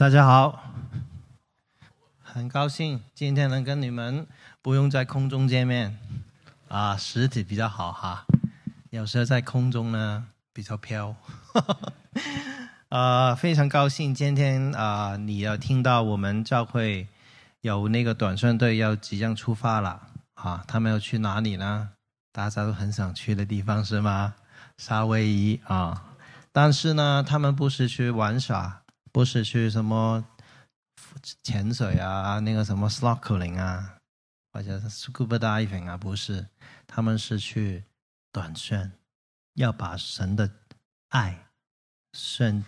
大家好，很高兴今天能跟你们不用在空中见面，啊，实体比较好哈。有时候在空中呢比较飘，啊，非常高兴今天啊，你要听到我们教会有那个短宣队要即将出发了啊，他们要去哪里呢？大家都很想去的地方是吗？夏威夷啊，但是呢，他们不是去玩耍。不是去什么潜水啊，那个什么 slocoing 啊，或者是 scuba diving 啊，不是，他们是去短宣，要把神的爱宣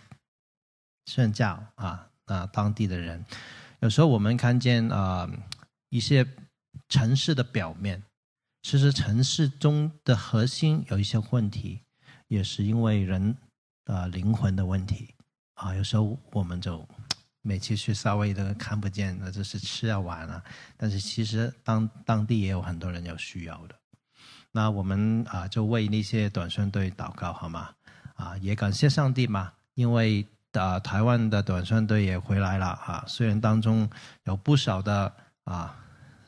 宣教啊啊，当地的人。有时候我们看见啊一些城市的表面，其实城市中的核心有一些问题，也是因为人呃、灵魂的问题。啊，有时候我们就每次去稍微的看不见，那就是吃啊、玩啊。但是其实当当地也有很多人有需要的。那我们啊，就为那些短宣队祷告好吗？啊，也感谢上帝嘛，因为啊，台湾的短宣队也回来了啊。虽然当中有不少的啊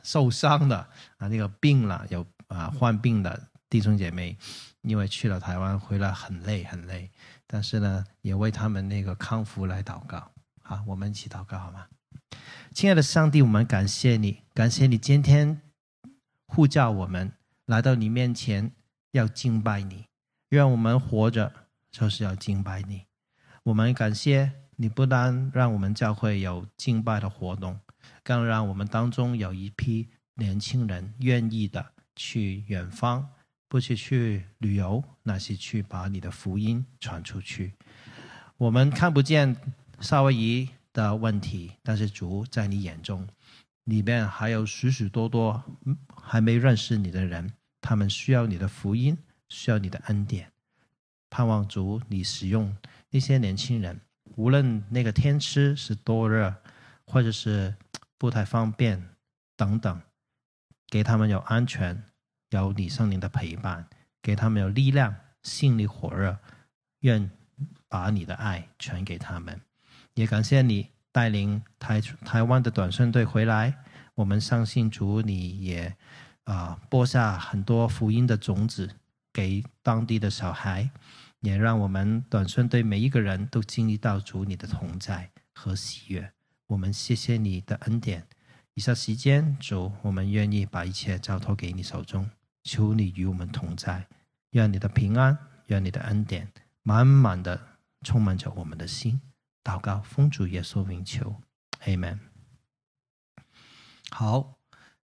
受伤的啊，那个病了有啊患病的弟兄姐妹，因为去了台湾回来很累很累。但是呢，也为他们那个康复来祷告啊！我们一起祷告好吗？亲爱的上帝，我们感谢你，感谢你今天呼叫我们来到你面前要敬拜你。愿我们活着就是要敬拜你。我们感谢你，不单让我们教会有敬拜的活动，更让我们当中有一批年轻人愿意的去远方。不是去旅游，那是去把你的福音传出去。我们看不见夏威夷的问题，但是主在你眼中，里面还有许许多多还没认识你的人，他们需要你的福音，需要你的恩典。盼望主，你使用那些年轻人，无论那个天吃是多热，或者是不太方便等等，给他们有安全。有李圣林的陪伴，给他们有力量，心里火热。愿把你的爱传给他们。也感谢你带领台台湾的短顺队回来，我们相信主你也啊播下很多福音的种子给当地的小孩，也让我们短顺队每一个人都经历到主你的同在和喜悦。我们谢谢你的恩典。以下时间，主，我们愿意把一切交托给你手中。求你与我们同在，愿你的平安，愿你的恩典满满的充满着我们的心。祷告，丰主耶稣名求，阿门。好，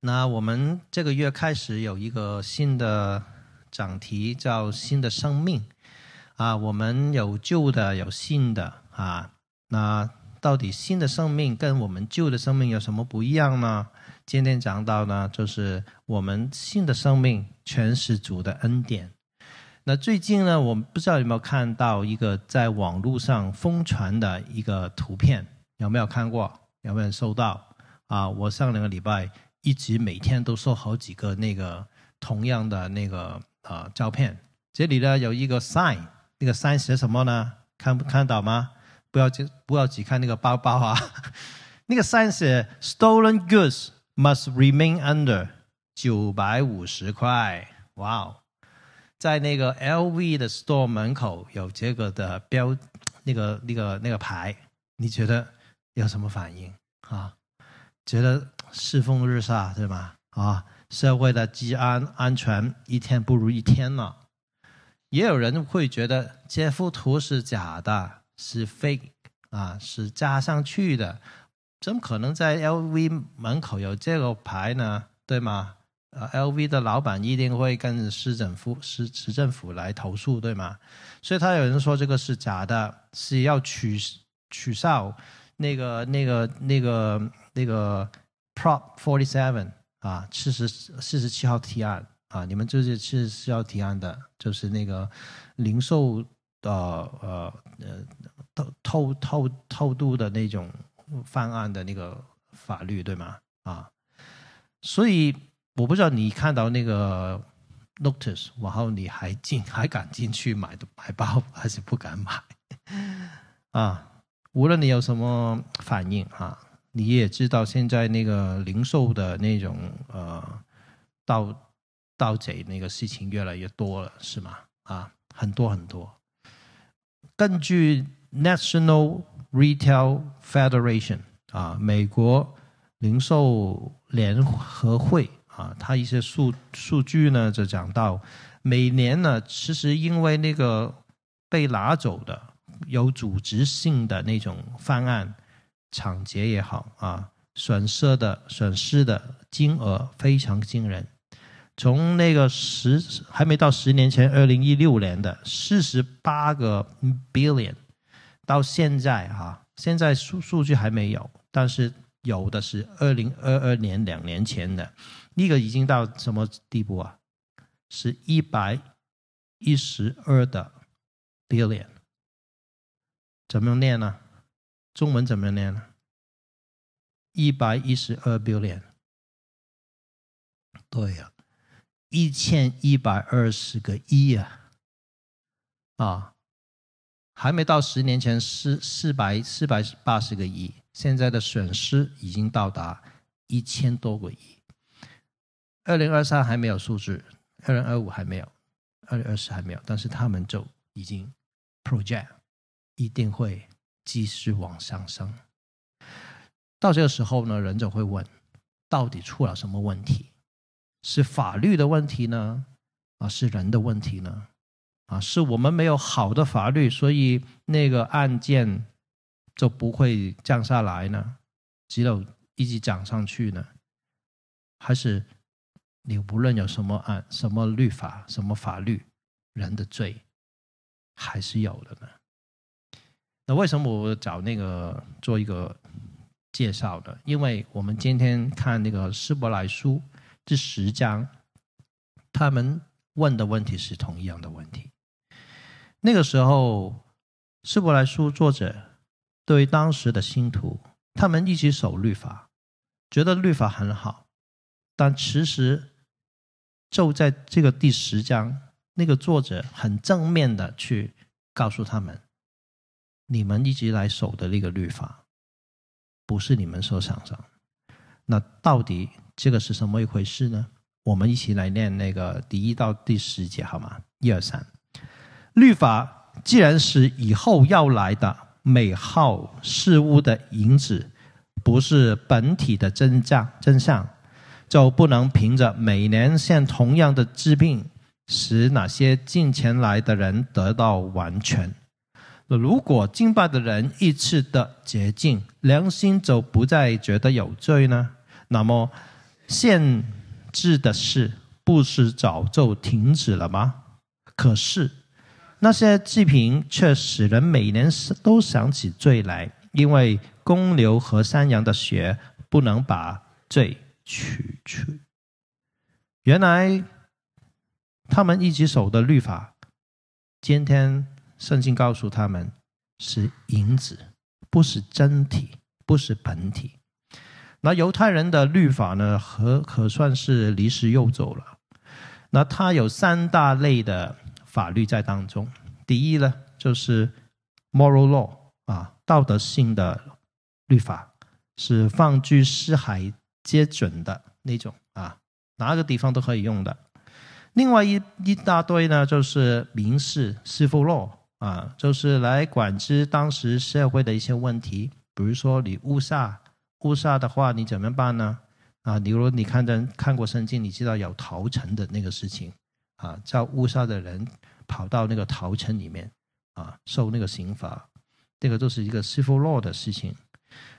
那我们这个月开始有一个新的讲题，叫“新的生命”。啊，我们有旧的，有新的啊。那。到底新的生命跟我们旧的生命有什么不一样呢？今天讲到呢，就是我们新的生命全是主的恩典。那最近呢，我不知道有没有看到一个在网络上疯传的一个图片，有没有看过？有没有收到？啊，我上两个礼拜一直每天都收好几个那个同样的那个啊照片。这里呢有一个 sign，那个 sign 写什么呢？看不看到吗？不要只不要只看那个包包啊！那个 sign 写 “stolen goods must remain under 九百五十块”，哇哦，在那个 LV 的 store 门口有这个的标，那个那个那个牌，你觉得有什么反应啊？觉得世风日下，对吗？啊，社会的治安安全一天不如一天了。也有人会觉得这幅图是假的。是非啊，是加上去的，怎么可能在 LV 门口有这个牌呢？对吗？呃，LV 的老板一定会跟市政府、市市政府来投诉，对吗？所以他有人说这个是假的，是要取取消那个、那个、那个、那个 Prop Forty Seven 啊，四十四十七号提案啊，你们就是是是要提案的，就是那个零售。的呃呃透透透透度的那种犯案的那个法律对吗啊？所以我不知道你看到那个 notice 往后你还进还敢进去买买包还是不敢买啊？无论你有什么反应啊，你也知道现在那个零售的那种呃盗盗贼那个事情越来越多了是吗？啊，很多很多。根据 National Retail Federation 啊，美国零售联合会啊，它一些数数据呢，就讲到每年呢，其实因为那个被拿走的，有组织性的那种犯案抢劫也好啊，损失的损失的金额非常惊人。从那个十还没到十年前，二零一六年的四十八个 billion，到现在啊，现在数数据还没有，但是有的是二零二二年两年前的，那个已经到什么地步啊？是一百一十二的 billion，怎么样念呢？中文怎么样念呢？一百一十二 billion，对呀。一千一百二十个亿啊！啊，还没到十年前四四百四百八十个亿，现在的损失已经到达一千多个亿。二零二三还没有数字，二零二五还没有，二零二四还没有，但是他们就已经 project 一定会继续往上升。到这个时候呢，人就会问：到底出了什么问题？是法律的问题呢，啊，是人的问题呢，啊，是我们没有好的法律，所以那个案件就不会降下来呢，只有一直涨上去呢，还是你无论有什么案、什么律法、什么法律，人的罪还是有的呢？那为什么我找那个做一个介绍呢？因为我们今天看那个《施伯莱书》。第十章，他们问的问题是同一样的问题。那个时候，士伯来书作者对当时的信徒，他们一起守律法，觉得律法很好，但其实就在这个第十章，那个作者很正面的去告诉他们：，你们一直来守的那个律法，不是你们所想上。那到底？这个是什么一回事呢？我们一起来念那个第一到第十节好吗？一二三，律法既然是以后要来的美好事物的影子，不是本体的真相，真相就不能凭着每年像同样的治病，使那些进前来的人得到完全。那如果进拜的人一次的洁净，良心就不再觉得有罪呢？那么。限制的事不是早就停止了吗？可是那些祭品却使人每年都想起罪来，因为公牛和山羊的血不能把罪取去。原来他们一直守的律法，今天圣经告诉他们是银子，不是真体，不是本体。那犹太人的律法呢？可可算是离时又走了。那它有三大类的法律在当中。第一呢，就是 moral law 啊，道德性的律法，是放居四海皆准的那种啊，哪个地方都可以用的。另外一一大堆呢，就是民事 civil law 啊，就是来管制当时社会的一些问题，比如说你误杀。乌沙的话，你怎么办呢？啊，比如你看到看过圣经，你知道有逃城的那个事情，啊，叫乌沙的人跑到那个逃城里面，啊，受那个刑罚，这个就是一个 civil law 的事情。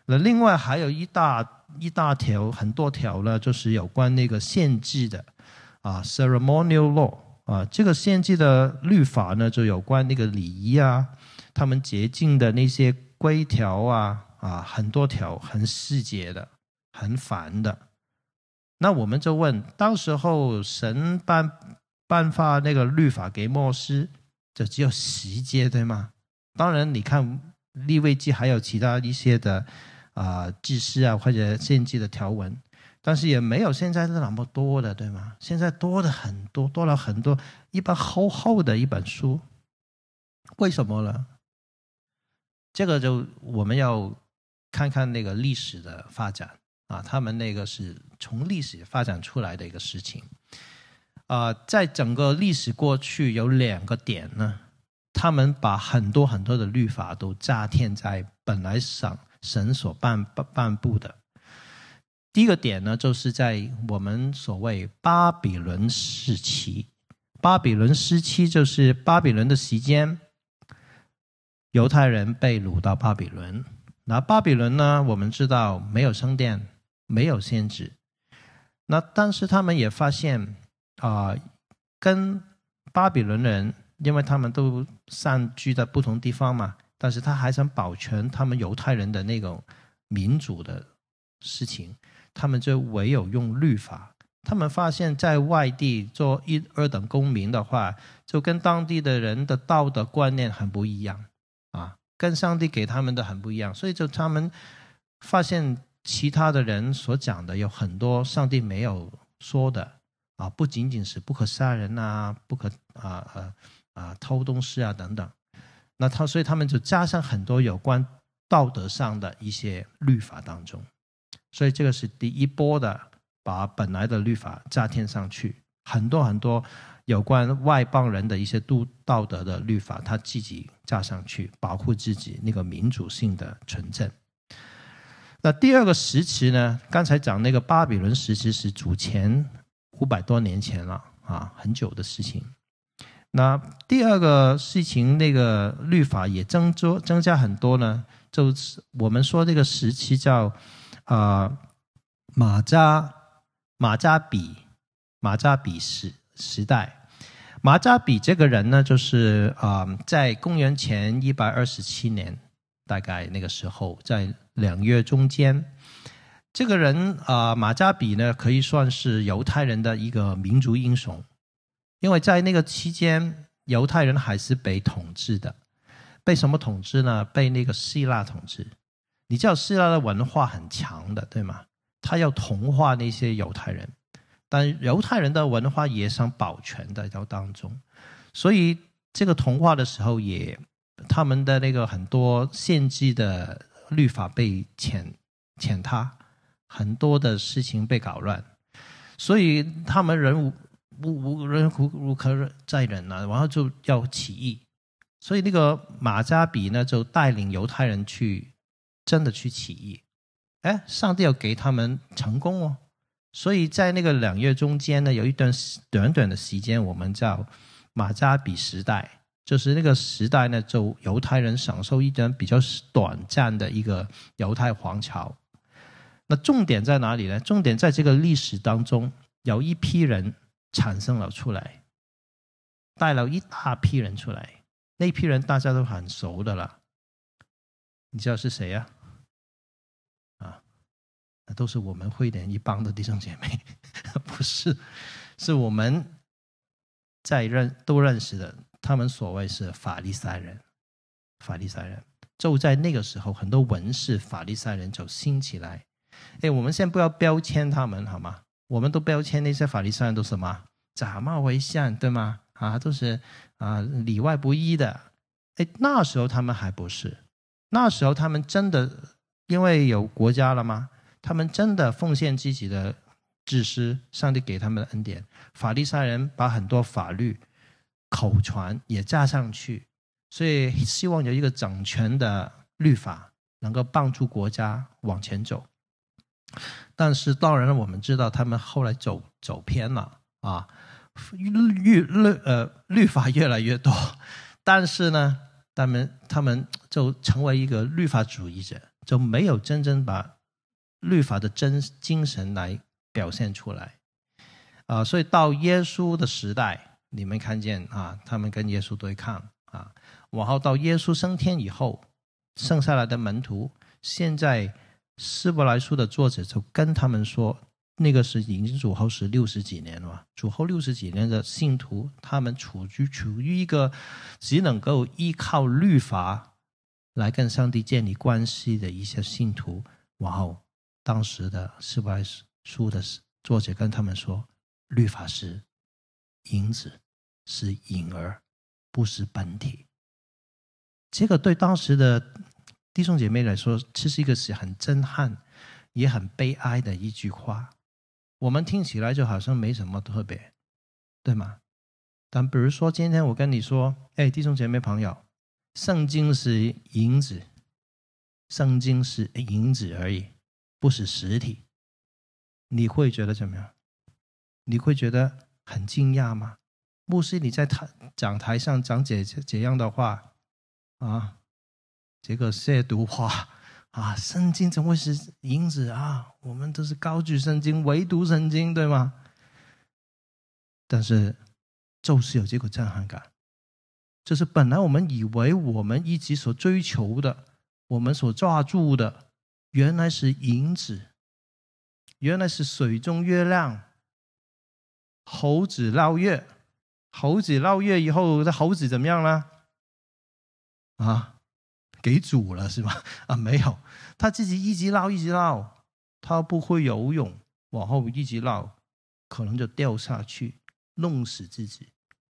那另外还有一大一大条很多条呢，就是有关那个献祭的，啊，ceremonial law，啊，这个献祭的律法呢，就有关那个礼仪啊，他们洁净的那些规条啊。啊，很多条，很细节的，很烦的。那我们就问，当时候神颁颁发那个律法给摩西，就只有十节，对吗？当然，你看立位记还有其他一些的啊，祭司啊或者献祭的条文，但是也没有现在的那么多的，对吗？现在多的很多，多了很多，一般厚厚的一本书，为什么呢？这个就我们要。看看那个历史的发展啊，他们那个是从历史发展出来的一个事情啊，在整个历史过去有两个点呢，他们把很多很多的律法都加添在本来上神所半颁颁布的。第一个点呢，就是在我们所谓巴比伦时期，巴比伦时期就是巴比伦的时间，犹太人被掳到巴比伦。那巴比伦呢？我们知道没有圣殿，没有先知。那但是他们也发现啊，跟巴比伦人，因为他们都散居在不同地方嘛。但是他还想保全他们犹太人的那种民主的事情，他们就唯有用律法。他们发现，在外地做一、二等公民的话，就跟当地的人的道德观念很不一样。跟上帝给他们的很不一样，所以就他们发现其他的人所讲的有很多上帝没有说的啊，不仅仅是不可杀人呐，不可啊啊啊偷东西啊等等，那他所以他们就加上很多有关道德上的一些律法当中，所以这个是第一波的把本来的律法加添上去很多很多。有关外邦人的一些道道德的律法，他自己加上去保护自己那个民主性的纯正。那第二个时期呢？刚才讲那个巴比伦时期是主前五百多年前了啊，很久的事情。那第二个事情，那个律法也增多增加很多呢。就是我们说这个时期叫啊马扎马扎比马扎比时时代。马扎比这个人呢，就是啊，在公元前一百二十七年，大概那个时候，在两月中间，这个人啊，马扎比呢，可以算是犹太人的一个民族英雄，因为在那个期间，犹太人还是被统治的，被什么统治呢？被那个希腊统治。你知道希腊的文化很强的，对吗？他要同化那些犹太人。但犹太人的文化也想保全在当当中，所以这个童话的时候，也他们的那个很多献祭的律法被遣遣他，很多的事情被搞乱，所以他们人无无无人无无可再忍了，然后就要起义。所以那个马加比呢，就带领犹太人去真的去起义。哎，上帝要给他们成功哦。所以在那个两月中间呢，有一段短短的时间，我们叫马加比时代，就是那个时代呢，就犹太人享受一段比较短暂的一个犹太皇朝。那重点在哪里呢？重点在这个历史当中，有一批人产生了出来，带了一大批人出来。那批人大家都很熟的了，你知道是谁呀？都是我们会连一帮的弟兄姐妹，不是，是我们在认都认识的。他们所谓是法利赛人，法利赛人就在那个时候，很多文士法利赛人就兴起来。哎，我们先不要标签他们好吗？我们都标签那些法利赛人都什么假冒为相，对吗？啊，都是啊里外不一的。哎，那时候他们还不是，那时候他们真的因为有国家了吗？他们真的奉献自己的自私，上帝给他们的恩典。法利赛人把很多法律口传也加上去，所以希望有一个整全的律法能够帮助国家往前走。但是当然我们知道，他们后来走走偏了啊，律律呃律法越来越多，但是呢，他们他们就成为一个律法主义者，就没有真正把。律法的真精神来表现出来，啊，所以到耶稣的时代，你们看见啊，他们跟耶稣对抗啊，然后到耶稣升天以后，剩下来的门徒，现在《斯伯来书》的作者就跟他们说，那个是已经主后是六十几年了嘛，主后六十几年的信徒，他们处于处于一个只能够依靠律法来跟上帝建立关系的一些信徒，然后。当时的四百书的作者跟他们说：“律法师，影子是影儿，不是本体。”这个对当时的弟兄姐妹来说，其实一个是很震撼，也很悲哀的一句话。我们听起来就好像没什么特别，对吗？但比如说今天我跟你说：“哎，弟兄姐妹朋友，圣经是银子，圣经是银子而已。”不是实体，你会觉得怎么样？你会觉得很惊讶吗？牧师，你在台讲台上讲解这样的话，啊，这个亵渎话啊，圣经怎么会是银子啊？我们都是高举圣经，唯独圣经，对吗？但是，就是有这股震撼感，就是本来我们以为我们一直所追求的，我们所抓住的。原来是银子，原来是水中月亮。猴子捞月，猴子捞月以后，猴子怎么样了？啊，给煮了是吧？啊，没有，他自己一直捞，一直捞，他不会游泳，往后一直捞，可能就掉下去，弄死自己。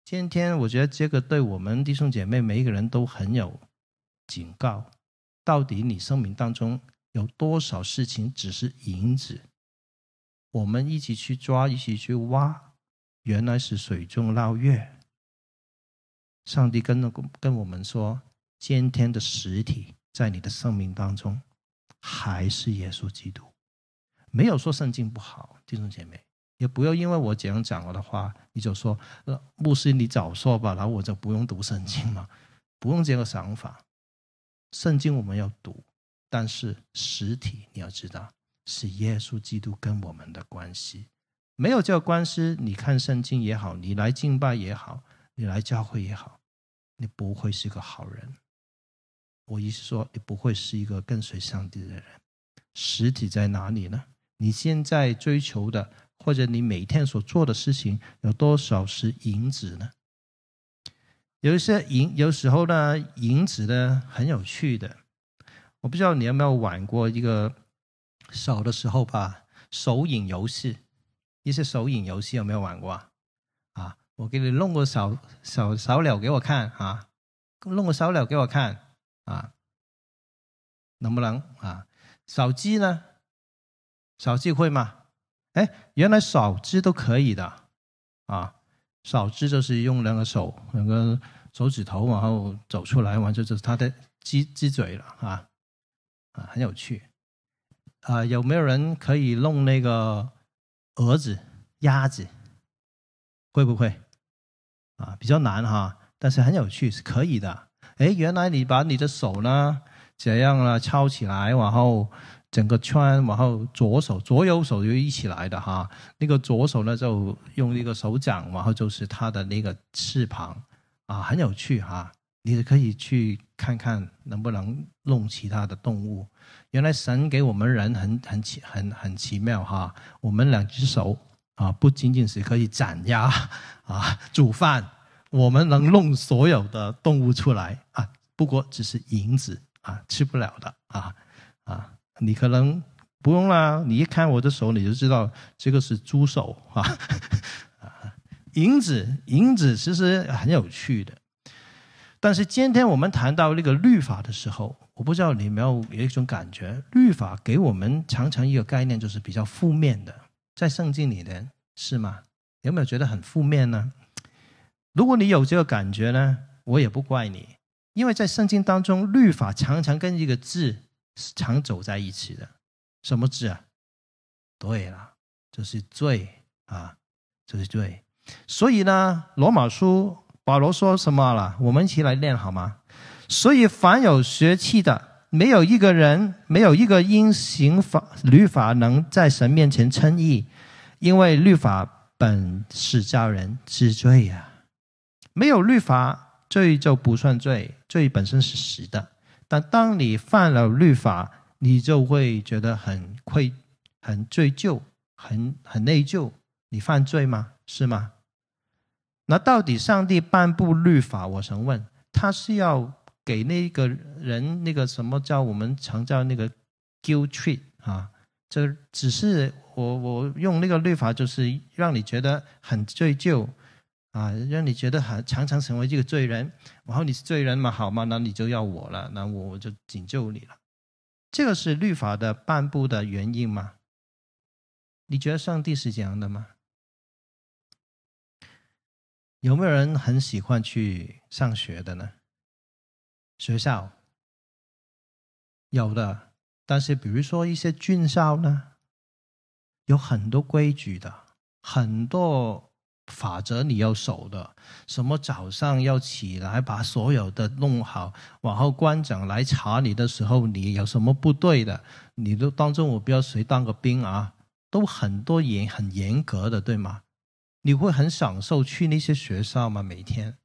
今天我觉得这个对我们弟兄姐妹每一个人都很有警告。到底你生命当中？有多少事情只是影子？我们一起去抓，一起去挖，原来是水中捞月。上帝跟那个跟我们说，今天的实体在你的生命当中还是耶稣基督，没有说圣经不好。弟兄姐妹，也不要因为我这样讲了的话，你就说牧师你早说吧，然后我就不用读圣经嘛，不用这个想法。圣经我们要读。但是实体，你要知道，是耶稣基督跟我们的关系，没有这个关系，你看圣经也好，你来敬拜也好，你来教会也好，你不会是个好人。我意思说，你不会是一个跟随上帝的人。实体在哪里呢？你现在追求的，或者你每天所做的事情，有多少是银子呢？有一些银，有时候呢，银子呢，很有趣的。我不知道你有没有玩过一个小的时候吧，手影游戏，一些手影游戏有没有玩过啊？啊，我给你弄个小小小鸟给我看啊，弄个小鸟给我看啊，能不能啊？扫鸡呢？扫鸡会吗？哎，原来扫鸡都可以的啊！扫鸡就是用两个手两个手指头往后走出来，完就就是它的鸡鸡嘴了啊。啊，很有趣，啊，有没有人可以弄那个蛾子、鸭子，会不会？啊，比较难哈，但是很有趣，是可以的。哎，原来你把你的手呢这样呢抄起来，然后整个圈，然后左手、左右手就一起来的哈。那个左手呢就用那个手掌，然后就是它的那个翅膀，啊，很有趣哈。你可以去看看能不能弄其他的动物。原来神给我们人很很奇很很奇妙哈。我们两只手啊，不仅仅是可以斩鸭啊、煮饭，我们能弄所有的动物出来啊。不过只是银子啊，吃不了的啊啊。你可能不用啦，你一看我的手，你就知道这个是猪手啊啊。银子，银子其实很有趣的。但是今天我们谈到那个律法的时候，我不知道你没有有一种感觉，律法给我们常常一个概念就是比较负面的，在圣经里面是吗？有没有觉得很负面呢？如果你有这个感觉呢，我也不怪你，因为在圣经当中，律法常常跟一个字是常走在一起的，什么字啊？对了，就是罪啊，就是罪。所以呢，罗马书。保罗说什么了？我们一起来练好吗？所以，凡有学气的，没有一个人，没有一个因行法律法能在神面前称义，因为律法本是叫人知罪呀。没有律法，罪就不算罪，罪本身是实的。但当你犯了律法，你就会觉得很愧、很罪疚、很很内疚。你犯罪吗？是吗？那到底上帝颁布律法？我曾问，他是要给那个人那个什么叫我们常叫那个 guilt 咎 t 啊？这只是我我用那个律法，就是让你觉得很罪疚啊，让你觉得很常常成为这个罪人。然后你是罪人嘛？好嘛，那你就要我了，那我就拯救你了。这个是律法的颁布的原因吗？你觉得上帝是这样的吗？有没有人很喜欢去上学的呢？学校有的，但是比如说一些军校呢，有很多规矩的，很多法则你要守的，什么早上要起来把所有的弄好，往后官长来查你的时候，你有什么不对的，你都当中我不要谁当个兵啊，都很多严很严格的，对吗？你会很享受去那些学校吗？每天，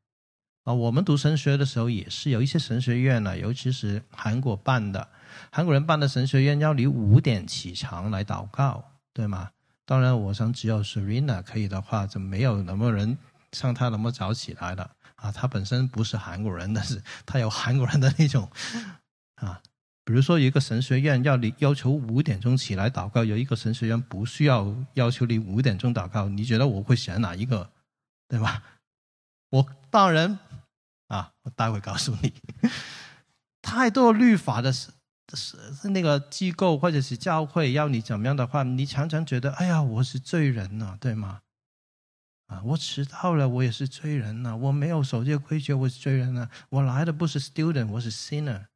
啊，我们读神学的时候也是有一些神学院呢，尤其是韩国办的，韩国人办的神学院要你五点起床来祷告，对吗？当然，我想只有 Serena 可以的话，就没有那么人像他那么早起来了。啊，他本身不是韩国人，但是他有韩国人的那种啊。比如说，一个神学院要你要求五点钟起来祷告，有一个神学院不需要要求你五点钟祷告，你觉得我会选哪一个，对吧？我当然，啊，我待会告诉你，太多律法的是是那个机构或者是教会要你怎么样的话，你常常觉得，哎呀，我是罪人呐，对吗？啊，我迟到了，我也是罪人呐，我没有守这个规矩，我是罪人呐，我来的不是 student，我是 sinner。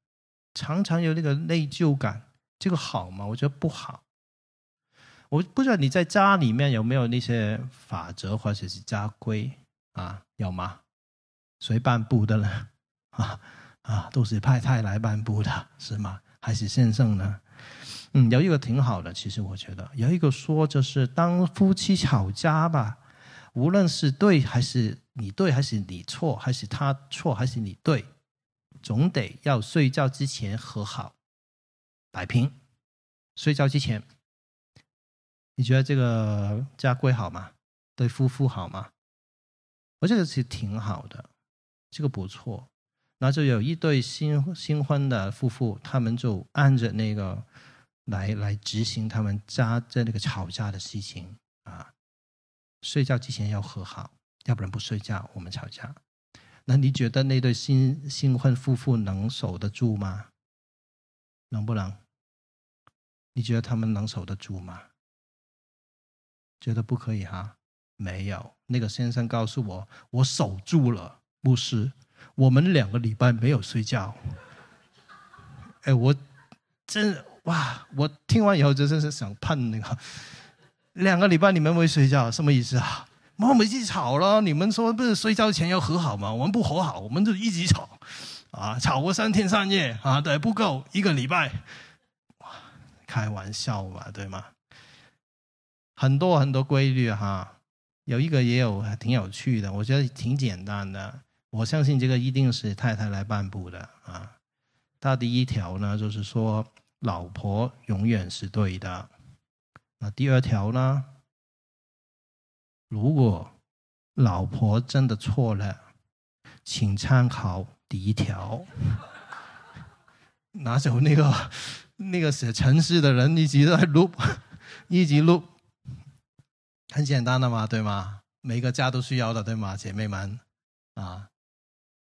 常常有那个内疚感，这个好吗？我觉得不好。我不知道你在家里面有没有那些法则或者是家规啊？有吗？谁颁布的呢？啊啊，都是派太来颁布的，是吗？还是先生呢？嗯，有一个挺好的，其实我觉得有一个说，就是当夫妻吵架吧，无论是对还是你对，还是你错，还是他错，还是你对。总得要睡觉之前和好摆平，睡觉之前，你觉得这个家规好吗？对夫妇好吗？我觉得其实挺好的，这个不错。然后就有一对新新婚的夫妇，他们就按着那个来来执行他们家在那个吵架的事情啊。睡觉之前要和好，要不然不睡觉我们吵架。那你觉得那对新新婚夫妇能守得住吗？能不能？你觉得他们能守得住吗？觉得不可以哈？没有，那个先生告诉我，我守住了。牧师，我们两个礼拜没有睡觉。哎，我真哇！我听完以后真的是想喷那个两个礼拜你们没睡觉什么意思啊？我们每去吵了，你们说不是睡觉前要和好吗？我们不和好，我们就一直吵，啊，吵过三天三夜啊，对不够一个礼拜，开玩笑嘛，对吗？很多很多规律哈，有一个也有挺有趣的，我觉得挺简单的。我相信这个一定是太太来颁布的啊。他第一条呢，就是说老婆永远是对的。那第二条呢？如果老婆真的错了，请参考第一条。拿走那个那个写城市的人一直在录，一直录，很简单的嘛，对吗？每个家都需要的，对吗，姐妹们？啊，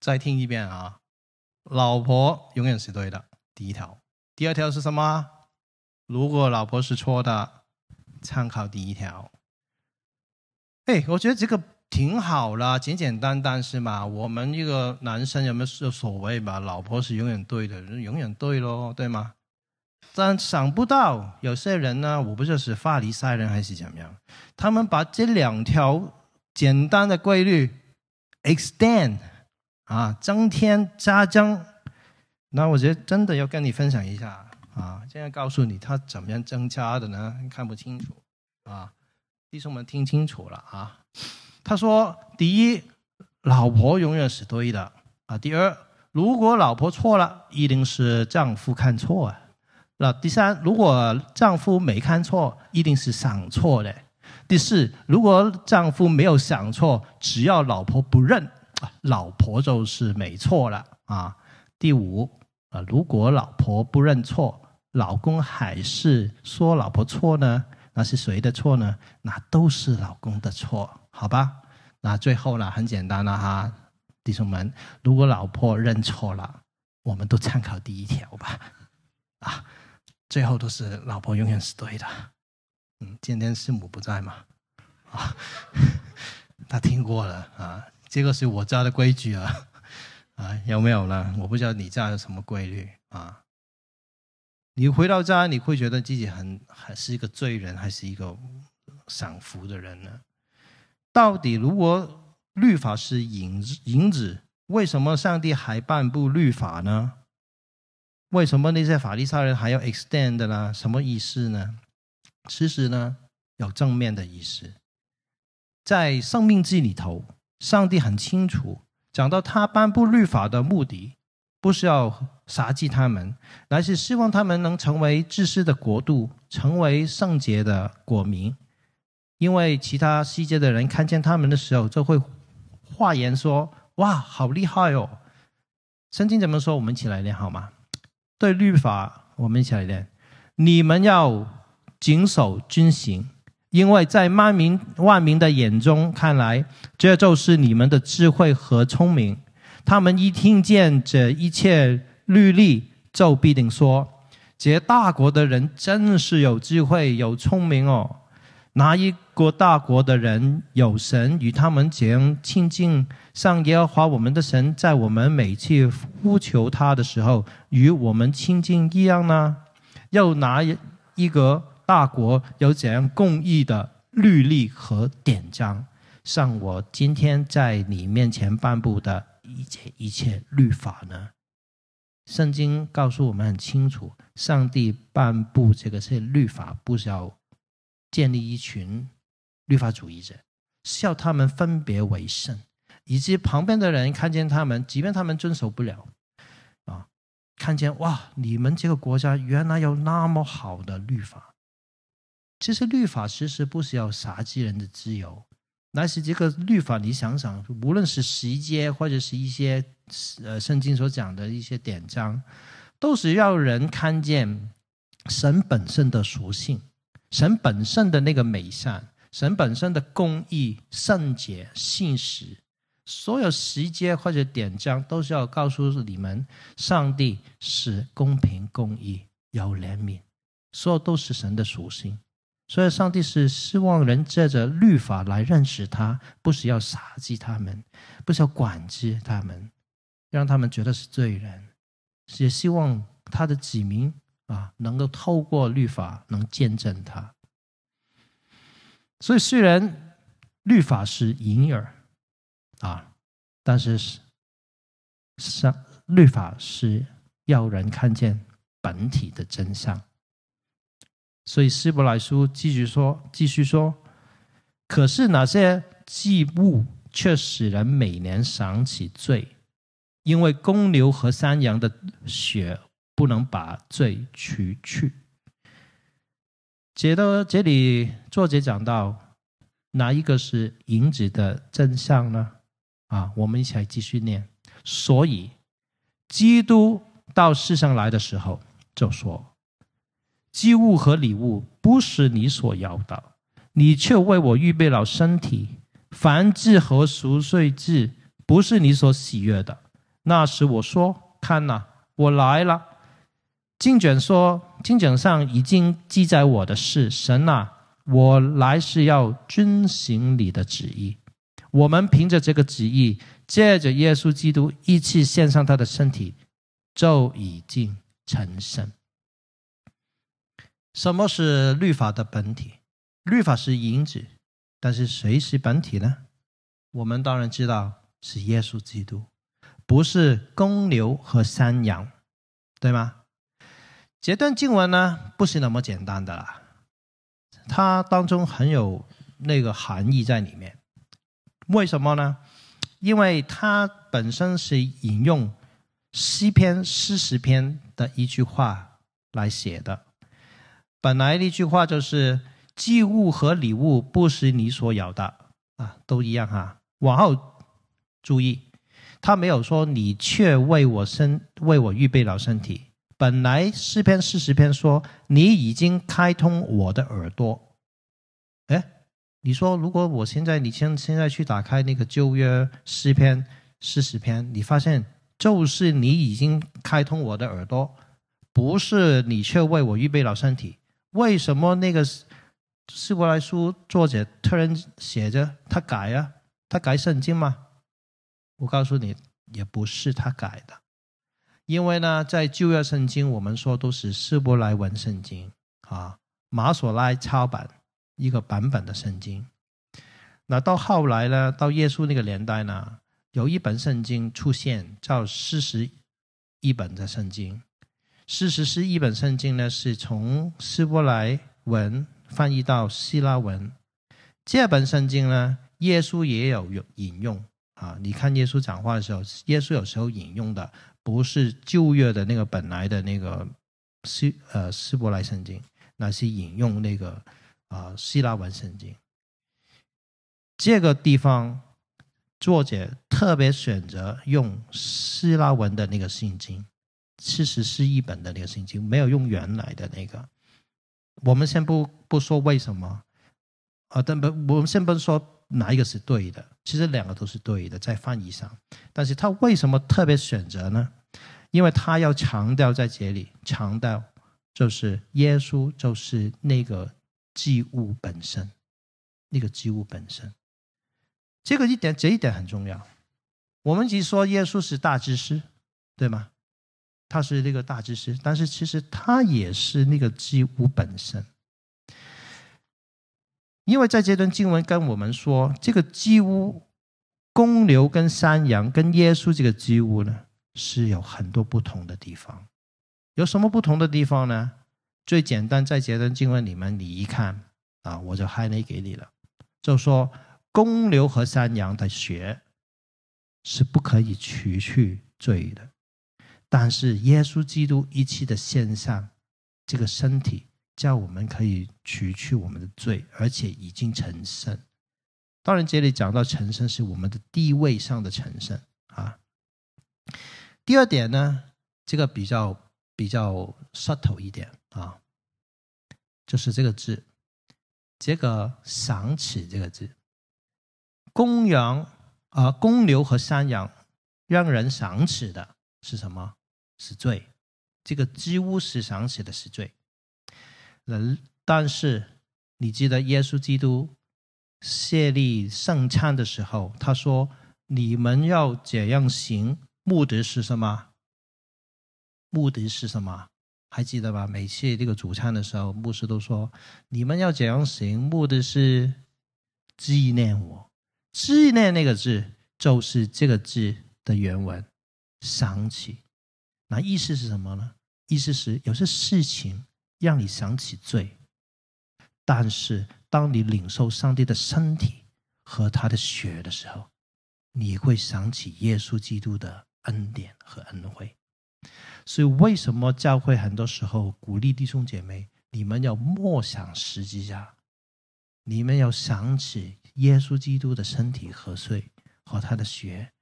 再听一遍啊！老婆永远是对的，第一条。第二条是什么？如果老婆是错的，参考第一条。哎，我觉得这个挺好啦，简简单单是嘛。我们一个男生有没有所所谓嘛？老婆是永远对的，永远对咯，对吗？但想不到有些人呢，我不知道是法利赛人还是怎么样，他们把这两条简单的规律 extend 啊，增添、加增那我觉得真的要跟你分享一下啊，现在告诉你他怎么样增加的呢？看不清楚啊。弟兄们听清楚了啊！他说：第一，老婆永远是对的啊；第二，如果老婆错了，一定是丈夫看错；那第三，如果丈夫没看错，一定是想错的；第四，如果丈夫没有想错，只要老婆不认，老婆就是没错了啊；第五，啊，如果老婆不认错，老公还是说老婆错呢？那是谁的错呢？那都是老公的错，好吧？那最后呢？很简单了哈，弟兄们，如果老婆认错了，我们都参考第一条吧。啊，最后都是老婆永远是对的。嗯，今天师母不在嘛？啊，他听过了啊，这个是我家的规矩啊。啊，有没有呢？我不知道你家有什么规律啊。你回到家，你会觉得自己很还是一个罪人，还是一个享福的人呢？到底如果律法是引引子，为什么上帝还颁布律法呢？为什么那些法利赛人还要 extend 呢？什么意思呢？其实呢，有正面的意思，在《生命记》里头，上帝很清楚讲到他颁布律法的目的。不需要杀祭他们，乃是希望他们能成为自私的国度，成为圣洁的国民，因为其他世界的人看见他们的时候，就会化言说：“哇，好厉害哦！”圣经怎么说？我们一起来念好吗？对律法，我们一起来念。你们要谨守遵行，因为在万民万民的眼中看来，这就是你们的智慧和聪明。他们一听见这一切律例，就必定说：“这大国的人真是有智慧、有聪明哦！哪一个大国的人有神与他们样亲近，像耶和华我们的神在我们每次呼求他的时候与我们亲近一样呢？又哪一个大国有怎样共议的律例和典章，像我今天在你面前颁布的？”一切一切律法呢？圣经告诉我们很清楚，上帝颁布这个是律法，不是要建立一群律法主义者，是要他们分别为圣，以及旁边的人看见他们，即便他们遵守不了，啊，看见哇，你们这个国家原来有那么好的律法，其实律法其实不是要杀鸡人的自由。但是这个律法，你想想，无论是十诫或者是一些呃圣经所讲的一些典章，都是要人看见神本身的属性，神本身的那个美善，神本身的公义、圣洁、信实。所有十诫或者典章都是要告诉你们，上帝是公平、公义、有怜悯，所有都是神的属性。所以，上帝是希望人借着律法来认识他，不是要杀鸡他们，不是要管制他们，让他们觉得是罪人，也希望他的子民啊能够透过律法能见证他。所以，虽然律法是隐耳啊，但是是上律法是要人看见本体的真相。所以希伯来书继续说，继续说，可是那些祭物却使人每年想起罪，因为公牛和山羊的血不能把罪除去。这到这里，作者讲到哪一个是银子的真相呢？啊，我们一起来继续念。所以，基督到世上来的时候就说。祭物和礼物不是你所要的，你却为我预备了身体、凡子和熟睡之。不是你所喜悦的，那时我说：“看呐，我来了。”经卷说：“经卷上已经记载我的事。”神啊，我来是要遵行你的旨意。我们凭着这个旨意，借着耶稣基督一次献上他的身体，就已经成圣。什么是律法的本体？律法是引子，但是谁是本体呢？我们当然知道是耶稣基督，不是公牛和山羊，对吗？这段经文呢，不是那么简单的，啦，它当中很有那个含义在里面。为什么呢？因为它本身是引用诗篇四十篇的一句话来写的。本来那句话就是祭物和礼物不是你所有的啊，都一样哈。往后注意，他没有说你却为我身为我预备了身体。本来诗篇四十篇说你已经开通我的耳朵。哎，你说如果我现在你现现在去打开那个旧约诗篇四十篇，你发现就是你已经开通我的耳朵，不是你却为我预备了身体。为什么那个《士伯来书》作者突然写着他改啊？他改圣经吗？我告诉你，也不是他改的。因为呢，在旧约圣经，我们说都是士伯来文圣经啊，马索拉抄版一个版本的圣经。那到后来呢，到耶稣那个年代呢，有一本圣经出现，叫四十一本的圣经。事实是，一本圣经呢是从希伯来文翻译到希腊文。这本圣经呢，耶稣也有引用啊。你看耶稣讲话的时候，耶稣有时候引用的不是旧约的那个本来的那个希呃希伯来圣经，那是引用那个啊希腊文圣经。这个地方作者特别选择用希腊文的那个圣经。四十四亿本的那个圣经没有用原来的那个，我们先不不说为什么啊？但不，我们先不说哪一个是对的，其实两个都是对的，在翻译上。但是他为什么特别选择呢？因为他要强调在这里，强调就是耶稣就是那个祭物本身，那个祭物本身。这个一点这一点很重要。我们只说耶稣是大祭司，对吗？他是那个大祭司，但是其实他也是那个祭物本身，因为在这段经文跟我们说，这个祭物公牛跟山羊跟耶稣这个祭物呢，是有很多不同的地方。有什么不同的地方呢？最简单，在这段经文里面，你一看啊，我就 h a 给你了，就说公牛和山羊的血是不可以除去罪的。但是耶稣基督一期的现象，这个身体叫我们可以除去我们的罪，而且已经成圣。当然这里讲到成圣是我们的地位上的成圣啊。第二点呢，这个比较比较 subtle 一点啊，就是这个字，这个“赏赐”这个字，公羊啊，公牛和山羊让人赏赐的是什么？死罪，这个几乎时常死的死罪。人，但是，你记得耶稣基督设立圣餐的时候，他说：“你们要怎样行？目的是什么？目的是什么？还记得吧？每次这个主餐的时候，牧师都说：‘你们要怎样行？’目的是纪念我。纪念那个字就是这个字的原文，想起。”那意思是什么呢？意思是有些事情让你想起罪，但是当你领受上帝的身体和他的血的时候，你会想起耶稣基督的恩典和恩惠。所以，为什么教会很多时候鼓励弟兄姐妹，你们要默想十字架，你们要想起耶稣基督的身体和罪和他的血？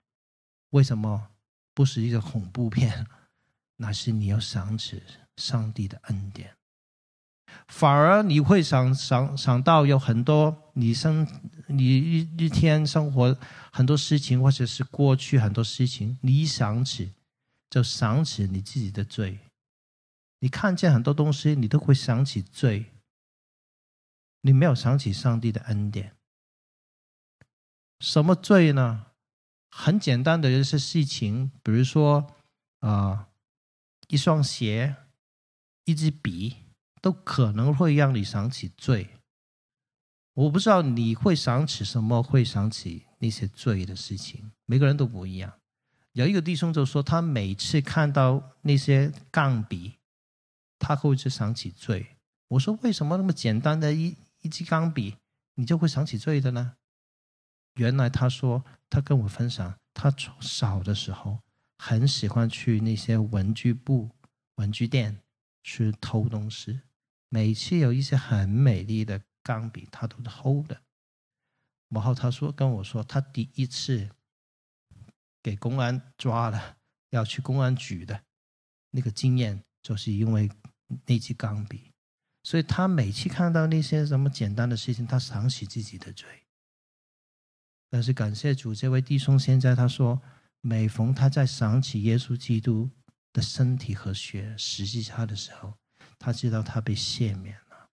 为什么不是一个恐怖片？那是你要想起上帝的恩典，反而你会想想想到有很多你生你一一天生活很多事情，或者是过去很多事情，你一想起就想起你自己的罪，你看见很多东西，你都会想起罪，你没有想起上帝的恩典。什么罪呢？很简单的一些事情，比如说啊。一双鞋，一支笔，都可能会让你想起罪。我不知道你会想起什么，会想起那些罪的事情。每个人都不一样。有一个弟兄就说，他每次看到那些钢笔，他会就想起罪。我说，为什么那么简单的一一支钢笔，你就会想起罪的呢？原来他说，他跟我分享，他少的时候。很喜欢去那些文具部、文具店去偷东西。每次有一些很美丽的钢笔，他都偷的。然后他说跟我说，他第一次给公安抓了，要去公安局的那个经验，就是因为那支钢笔。所以他每次看到那些什么简单的事情，他想起自己的罪。但是感谢主，这位弟兄现在他说。每逢他在想起耶稣基督的身体和血，实际他的时候，他知道他被赦免了，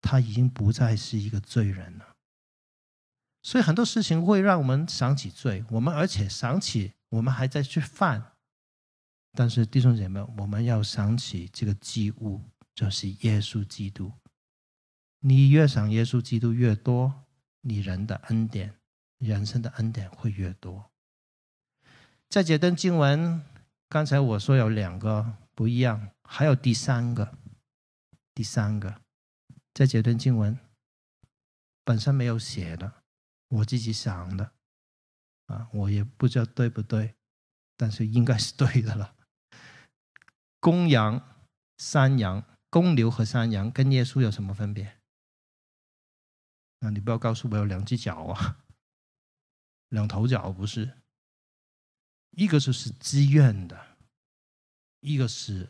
他已经不再是一个罪人了。所以很多事情会让我们想起罪，我们而且想起我们还在去犯。但是弟兄姐妹，我们要想起这个祭物，就是耶稣基督。你越想耶稣基督越多，你人的恩典、人生的恩典会越多。在解灯经文，刚才我说有两个不一样，还有第三个，第三个在解灯经文本身没有写的，我自己想的啊，我也不知道对不对，但是应该是对的了。公羊、山羊、公牛和山羊跟耶稣有什么分别？啊，你不要告诉我有两只脚啊，两头脚不是。一个就是自愿的，一个是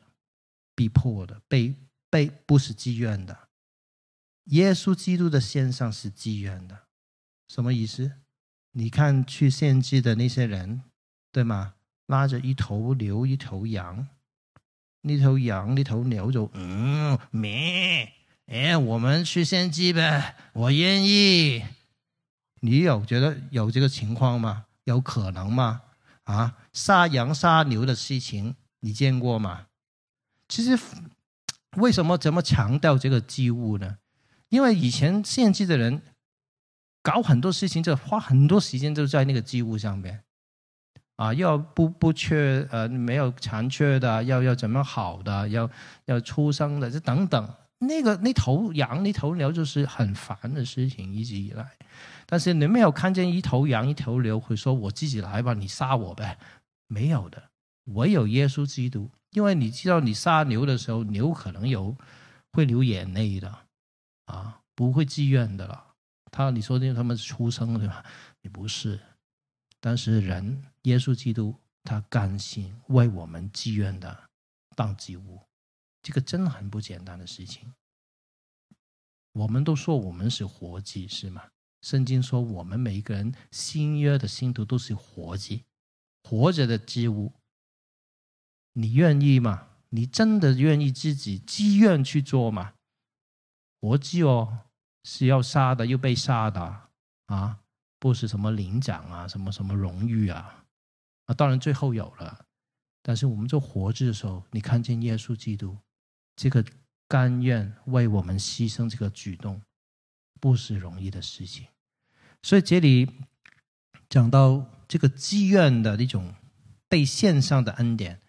逼迫的，被被不是自愿的。耶稣基督的献上是自愿的，什么意思？你看去献祭的那些人，对吗？拉着一头牛一头羊，那头羊那头牛就嗯咩，哎，我们去献祭呗，我愿意。你有觉得有这个情况吗？有可能吗？啊，杀羊杀牛的事情你见过吗？其实，为什么这么强调这个祭物呢？因为以前献祭的人搞很多事情，就花很多时间就在那个祭物上面。啊，要不不缺呃没有残缺的，要要怎么好的，要要出生的，就等等。那个那头羊那头牛就是很烦的事情，一直以来。但是你没有看见一头羊、一头牛会说“我自己来吧，你杀我呗”，没有的。唯有耶稣基督，因为你知道，你杀牛的时候，牛可能有会流眼泪的，啊，不会自愿的了。他你说的他们是畜生对吧？你不是。但是人，耶稣基督他甘心为我们自愿的当祭物，这个真的很不简单的事情。我们都说我们是活祭，是吗？圣经说：“我们每一个人新约的信徒都是活祭，活着的祭物。你愿意吗？你真的愿意自己自愿去做吗？活祭哦，是要杀的，又被杀的啊！不是什么领奖啊，什么什么荣誉啊！啊，当然最后有了，但是我们做活祭的时候，你看见耶稣基督这个甘愿为我们牺牲这个举动。”不是容易的事情，所以这里讲到这个妓院的那种被献上的恩典，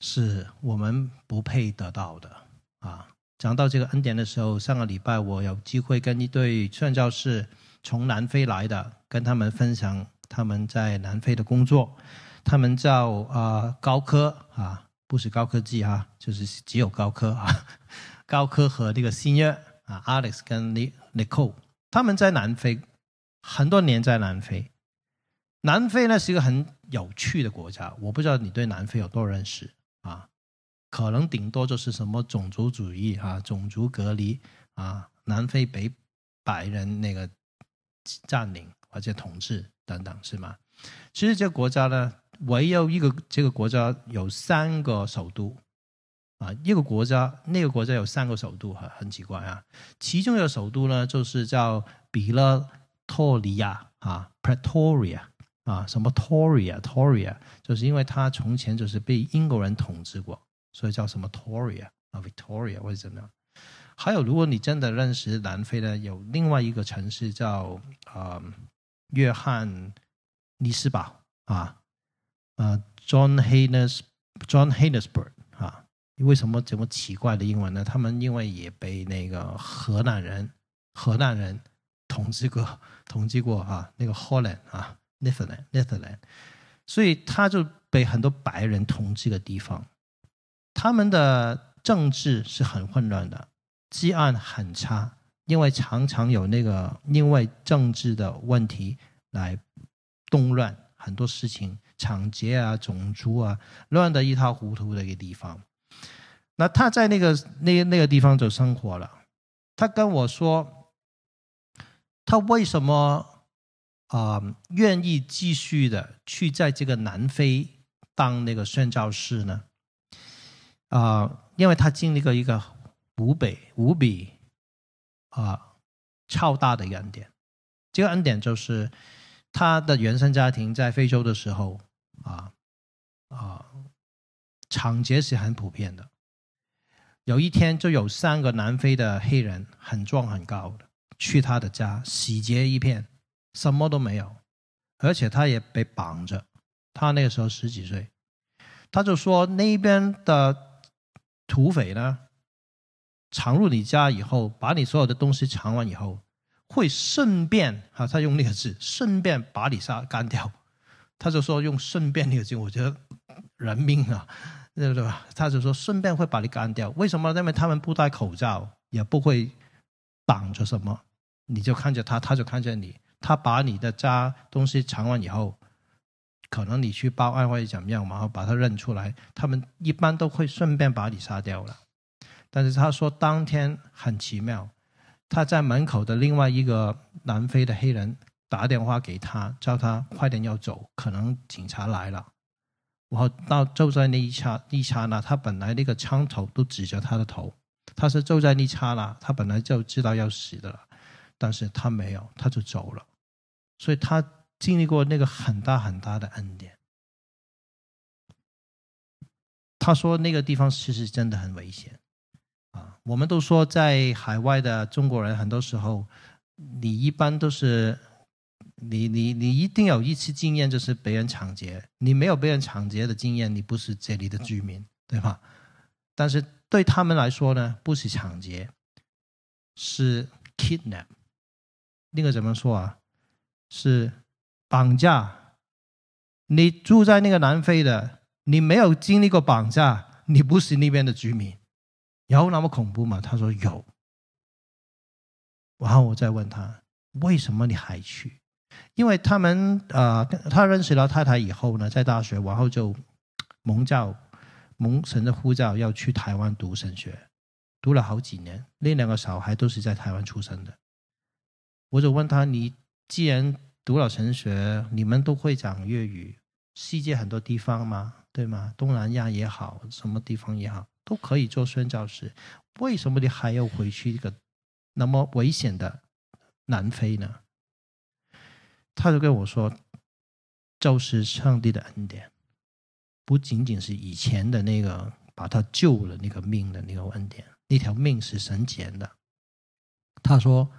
是我们不配得到的啊。讲到这个恩典的时候，上个礼拜我有机会跟一对传教士从南非来的，跟他们分享他们在南非的工作。他们叫啊高科啊，不是高科技啊，就是只有高科啊，高科和那个新月。啊，Alex 跟 Nicole 他们在南非很多年，在南非。南非呢是一个很有趣的国家，我不知道你对南非有多认识啊？可能顶多就是什么种族主义啊、种族隔离啊、南非被白人那个占领或者统治等等，是吗？其实这个国家呢，唯有一个这个国家有三个首都。啊，一个国家，那个国家有三个首都很很奇怪啊。其中一个首都呢，就是叫比勒托利亚啊 （Pretoria） 啊，什么 toria，toria，就是因为它从前就是被英国人统治过，所以叫什么 toria 啊，Victoria 或者怎么样。还有，如果你真的认识南非呢，有另外一个城市叫呃约翰尼斯堡啊，呃 John Haines，John Hainesburg。为什么这么奇怪的英文呢？他们因为也被那个荷兰人、荷兰人统治过、统治过啊，那个荷兰啊 n e t h e r l a n d n e t h e r l a n d s 所以他就被很多白人统治的地方，他们的政治是很混乱的，治安很差，因为常常有那个因为政治的问题来动乱，很多事情抢劫啊、种族啊，乱得一塌糊涂的一个地方。那他在那个那那个地方就生活了，他跟我说，他为什么啊愿意继续的去在这个南非当那个宣教士呢？啊，因为他经历过一个无比无比啊超大的恩典，这个恩典就是他的原生家庭在非洲的时候啊啊抢劫是很普遍的。有一天，就有三个南非的黑人，很壮很高，的去他的家洗劫一片，什么都没有，而且他也被绑着。他那个时候十几岁，他就说那边的土匪呢，闯入你家以后，把你所有的东西抢完以后，会顺便啊，他用那个字，顺便把你杀干掉。他就说用顺便那个字，我觉得人命啊。对吧？他就说，顺便会把你干掉。为什么？因为他们不戴口罩，也不会挡着什么，你就看着他，他就看着你。他把你的渣东西藏完以后，可能你去报案或者怎么样，然后把他认出来。他们一般都会顺便把你杀掉了。但是他说，当天很奇妙，他在门口的另外一个南非的黑人打电话给他，叫他快点要走，可能警察来了。然后到就在那一刹那，他本来那个枪头都指着他的头，他是就在那刹那，他本来就知道要死的了，但是他没有，他就走了，所以他经历过那个很大很大的恩典。他说那个地方其实真的很危险，啊，我们都说在海外的中国人很多时候，你一般都是。你你你一定有一次经验就是被人抢劫，你没有被人抢劫的经验，你不是这里的居民，对吧？但是对他们来说呢，不是抢劫，是 kidnap，那个怎么说啊？是绑架。你住在那个南非的，你没有经历过绑架，你不是那边的居民。有那么恐怖吗？他说有。然后我再问他，为什么你还去？因为他们呃，他认识了太太以后呢，在大学，然后就蒙教，蒙神的呼召，要去台湾读神学，读了好几年。那两个小孩都是在台湾出生的。我就问他：“你既然读了神学，你们都会讲粤语，世界很多地方吗？对吗？东南亚也好，什么地方也好，都可以做宣教士，为什么你还要回去一个那么危险的南非呢？”他就跟我说，就是上帝的恩典，不仅仅是以前的那个把他救了那个命的那个恩典，那条命是神捡的。他说，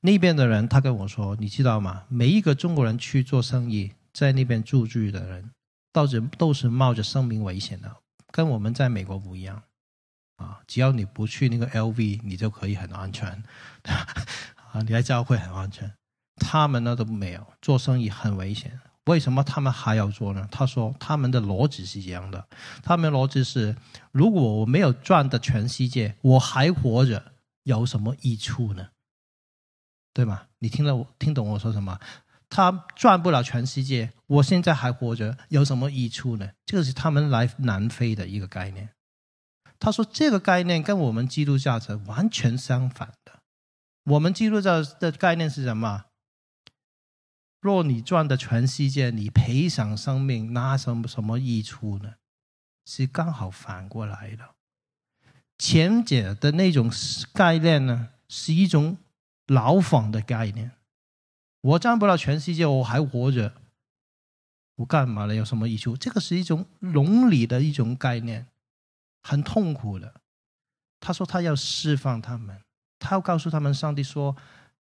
那边的人，他跟我说，你知道吗？每一个中国人去做生意，在那边住住的人，到底都是冒着生命危险的，跟我们在美国不一样啊！只要你不去那个 LV，你就可以很安全 啊！你来教会很安全。他们呢都没有做生意，很危险。为什么他们还要做呢？他说：“他们的逻辑是这样的，他们逻辑是：如果我没有赚的全世界，我还活着，有什么益处呢？对吗？你听了听懂我说什么？他赚不了全世界，我现在还活着，有什么益处呢？这个是他们来南非的一个概念。他说这个概念跟我们基督教是完全相反的。我们基督教的概念是什么？”若你赚的全世界，你赔偿生命，拿什么什么益处呢？是刚好反过来的。前者的那种概念呢，是一种牢房的概念。我赚不到全世界，我还活着，我干嘛了？有什么益处？这个是一种伦理的一种概念，很痛苦的。他说他要释放他们，他要告诉他们，上帝说。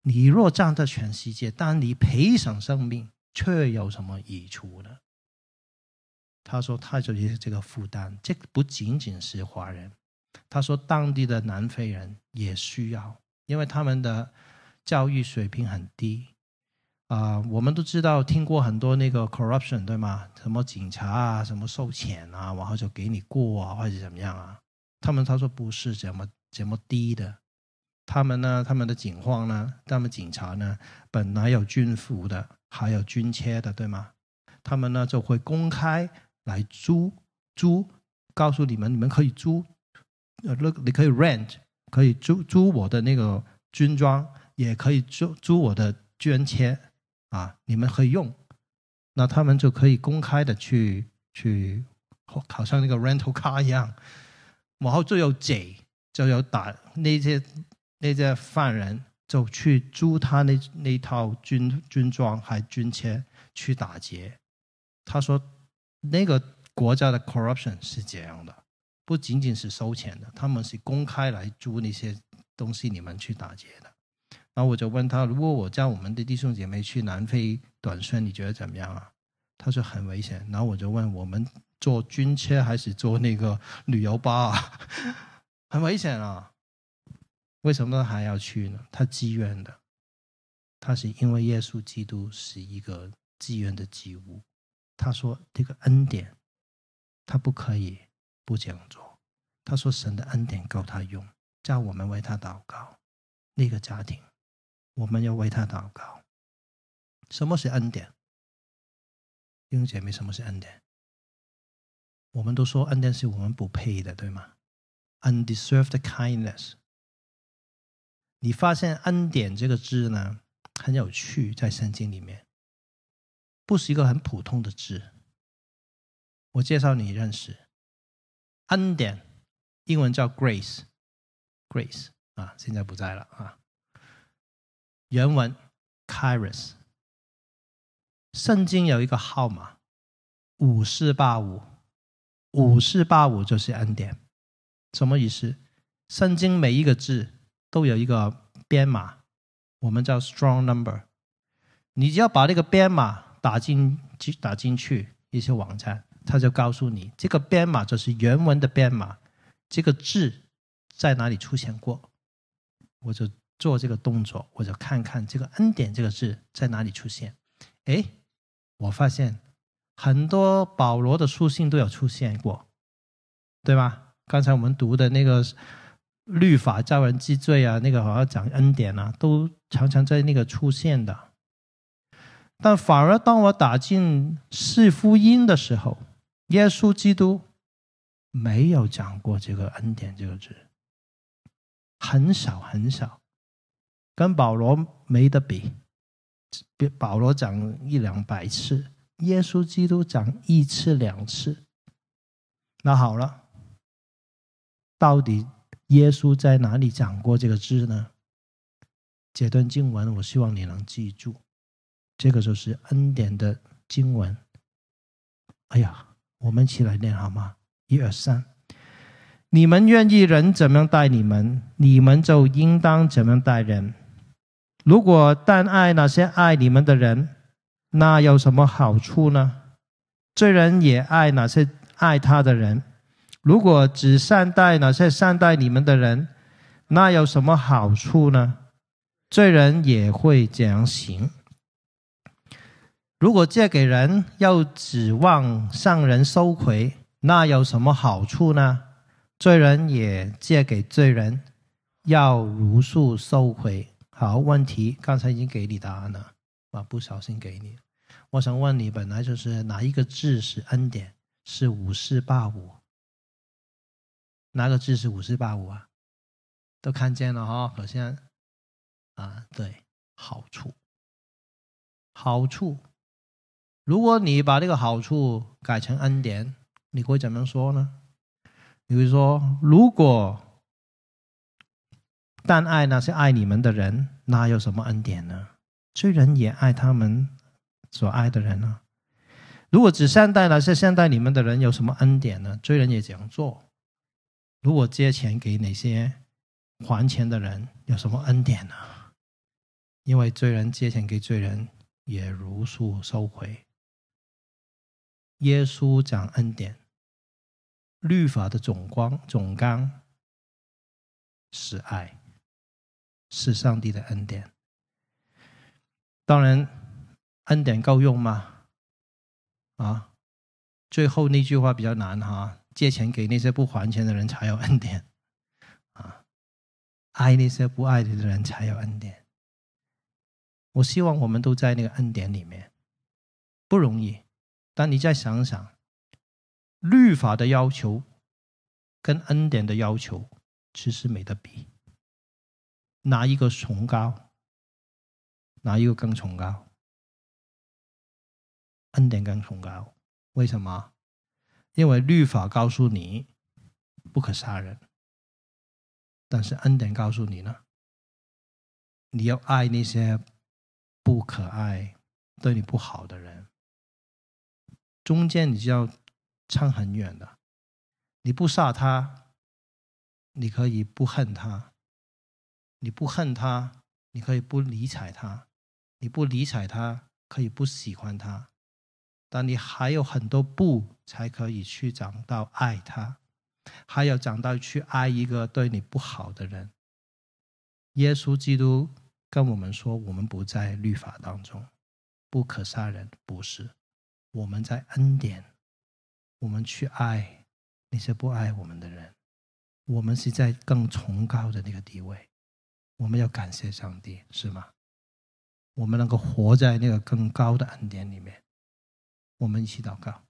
你若站在全世界，但你赔偿生命，却有什么益处呢？他说，他就是这个负担。这不仅仅是华人，他说当地的南非人也需要，因为他们的教育水平很低。啊，我们都知道听过很多那个 corruption，对吗？什么警察啊，什么收钱啊，然后就给你过啊，或者怎么样啊？他们他说不是，怎么怎么低的。他们呢？他们的警方呢？他们警察呢？本来有军服的，还有军切的，对吗？他们呢就会公开来租租，告诉你们，你们可以租，呃，你可以 rent，可以租租我的那个军装，也可以租租我的军切啊，你们可以用。那他们就可以公开的去去，好像那个 rental car 一样。往后就有贼，就有打那些。那些犯人就去租他那那套军军装还军车去打劫，他说那个国家的 corruption 是这样的，不仅仅是收钱的，他们是公开来租那些东西你们去打劫的。然后我就问他，如果我叫我们的弟兄姐妹去南非短宣，你觉得怎么样啊？他说很危险。然后我就问，我们坐军车还是坐那个旅游巴？很危险啊。为什么还要去呢？他积怨的，他是因为耶稣基督是一个积怨的积物。他说：“这个恩典，他不可以不这样做。”他说：“神的恩典够他用，叫我们为他祷告。”那个家庭，我们要为他祷告。什么是恩典？弟兄姐妹，什么是恩典？我们都说恩典是我们不配的，对吗？Undeserved kindness。你发现“恩典”这个字呢，很有趣，在圣经里面，不是一个很普通的字。我介绍你认识，“恩典”，英文叫 “grace”，“grace” 啊，现在不在了啊。原文 k y r i s 圣经有一个号码，五四八五，五四八五就是“恩典”，什么意思？圣经每一个字。都有一个编码，我们叫 strong number。你只要把这个编码打进打进去一些网站，他就告诉你这个编码就是原文的编码，这个字在哪里出现过。我就做这个动作，我就看看这个“恩”点这个字在哪里出现。哎，我发现很多保罗的书信都有出现过，对吧？刚才我们读的那个。律法招人之罪啊，那个好像讲恩典啊，都常常在那个出现的。但反而当我打进四福音的时候，耶稣基督没有讲过这个恩典这个字，很少很少，跟保罗没得比。保罗讲一两百次，耶稣基督讲一次两次。那好了，到底？耶稣在哪里讲过这个字呢？这段经文，我希望你能记住。这个就是恩典的经文。哎呀，我们起来念好吗？一二三，你们愿意人怎么样待你们，你们就应当怎么样待人。如果但爱那些爱你们的人，那有什么好处呢？罪人也爱那些爱他的人。如果只善待那些善待你们的人，那有什么好处呢？罪人也会这样行。如果借给人，要指望上人收回，那有什么好处呢？罪人也借给罪人，要如数收回。好，问题刚才已经给你答案了，啊，不小心给你。我想问你，本来就是哪一个字是恩典？是五四八五？哪个支持五四八五啊？都看见了哈，好像啊，对，好处，好处。如果你把这个好处改成恩典，你会怎么说呢？你会说，如果但爱那些爱你们的人，哪有什么恩典呢？罪人也爱他们所爱的人呢？如果只善待那些善待你们的人，有什么恩典呢？罪人也这样做。如果借钱给哪些还钱的人有什么恩典呢？因为罪人借钱给罪人也如数收回。耶稣讲恩典，律法的总光总纲是爱，是上帝的恩典。当然，恩典够用吗？啊，最后那句话比较难哈。借钱给那些不还钱的人才有恩典，啊，爱那些不爱你的人才有恩典。我希望我们都在那个恩典里面，不容易。但你再想想，律法的要求跟恩典的要求其实没得比，哪一个崇高？哪一个更崇高？恩典更崇高，为什么？因为律法告诉你不可杀人，但是恩典告诉你呢，你要爱那些不可爱、对你不好的人。中间你就要唱很远的，你不杀他，你可以不恨他；你不恨他，你可以不理睬他；你不理睬他，可以不喜欢他。但你还有很多步才可以去长到爱他，还要长到去爱一个对你不好的人。耶稣基督跟我们说：“我们不在律法当中，不可杀人，不是。我们在恩典，我们去爱那些不爱我们的人。我们是在更崇高的那个地位，我们要感谢上帝，是吗？我们能够活在那个更高的恩典里面。”我们一起祷告，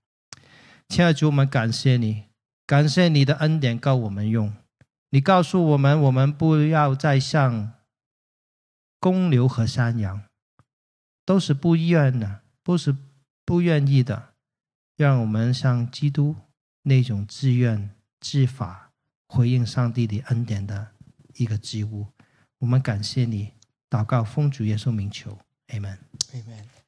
亲爱的主，我们感谢你，感谢你的恩典够我们用。你告诉我们，我们不要再像公牛和山羊，都是不愿的，都是不愿意的，让我们像基督那种自愿、自发回应上帝的恩典的一个植物。我们感谢你，祷告奉主耶稣名求，阿门，阿门。